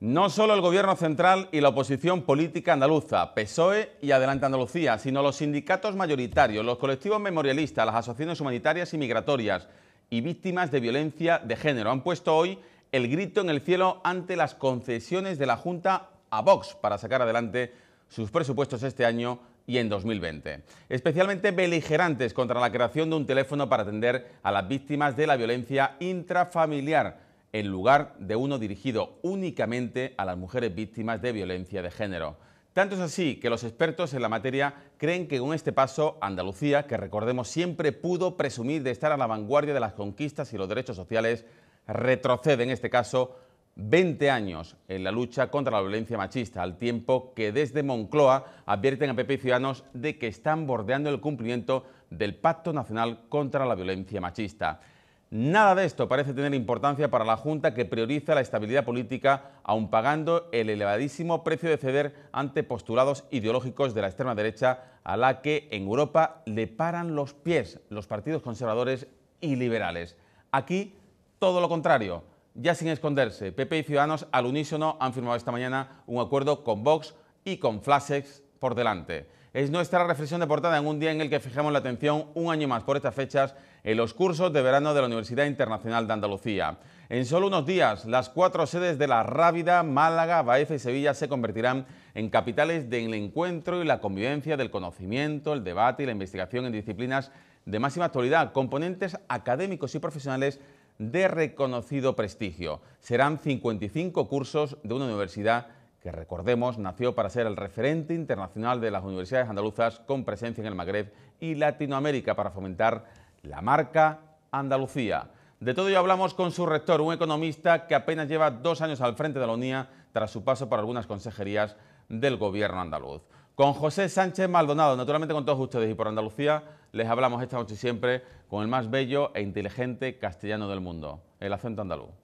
No solo el Gobierno central y la oposición política andaluza, PSOE y Adelante Andalucía, sino los sindicatos mayoritarios, los colectivos memorialistas, las asociaciones humanitarias y migratorias y víctimas de violencia de género han puesto hoy el grito en el cielo ante las concesiones de la Junta a Vox para sacar adelante sus presupuestos este año y en 2020. Especialmente beligerantes contra la creación de un teléfono para atender a las víctimas de la violencia intrafamiliar en lugar de uno dirigido únicamente a las mujeres víctimas de violencia de género. Tanto es así que los expertos en la materia creen que con este paso Andalucía, que recordemos siempre pudo presumir de estar a la vanguardia de las conquistas y los derechos sociales, retrocede en este caso 20 años en la lucha contra la violencia machista, al tiempo que desde Moncloa advierten a Pepe y Ciudadanos de que están bordeando el cumplimiento del Pacto Nacional contra la Violencia Machista. Nada de esto parece tener importancia para la Junta que prioriza la estabilidad política, aun pagando el elevadísimo precio de ceder ante postulados ideológicos de la extrema derecha a la que en Europa le paran los pies los partidos conservadores y liberales. Aquí todo lo contrario. Ya sin esconderse, PP y Ciudadanos al unísono han firmado esta mañana un acuerdo con Vox y con Flasex por delante. Es nuestra reflexión de portada en un día en el que fijamos la atención un año más por estas fechas en los cursos de verano de la Universidad Internacional de Andalucía. En solo unos días, las cuatro sedes de la Rábida, Málaga, Baeza y Sevilla se convertirán en capitales del encuentro y la convivencia del conocimiento, el debate y la investigación en disciplinas de máxima actualidad, componentes académicos y profesionales de reconocido prestigio. Serán 55 cursos de una universidad que recordemos nació para ser el referente internacional de las universidades andaluzas con presencia en el Magreb y Latinoamérica para fomentar la marca Andalucía. De todo ello hablamos con su rector, un economista que apenas lleva dos años al frente de la UNIA tras su paso por algunas consejerías del gobierno andaluz. Con José Sánchez Maldonado, naturalmente con todos ustedes y por Andalucía, les hablamos esta noche siempre con el más bello e inteligente castellano del mundo, el acento andaluz.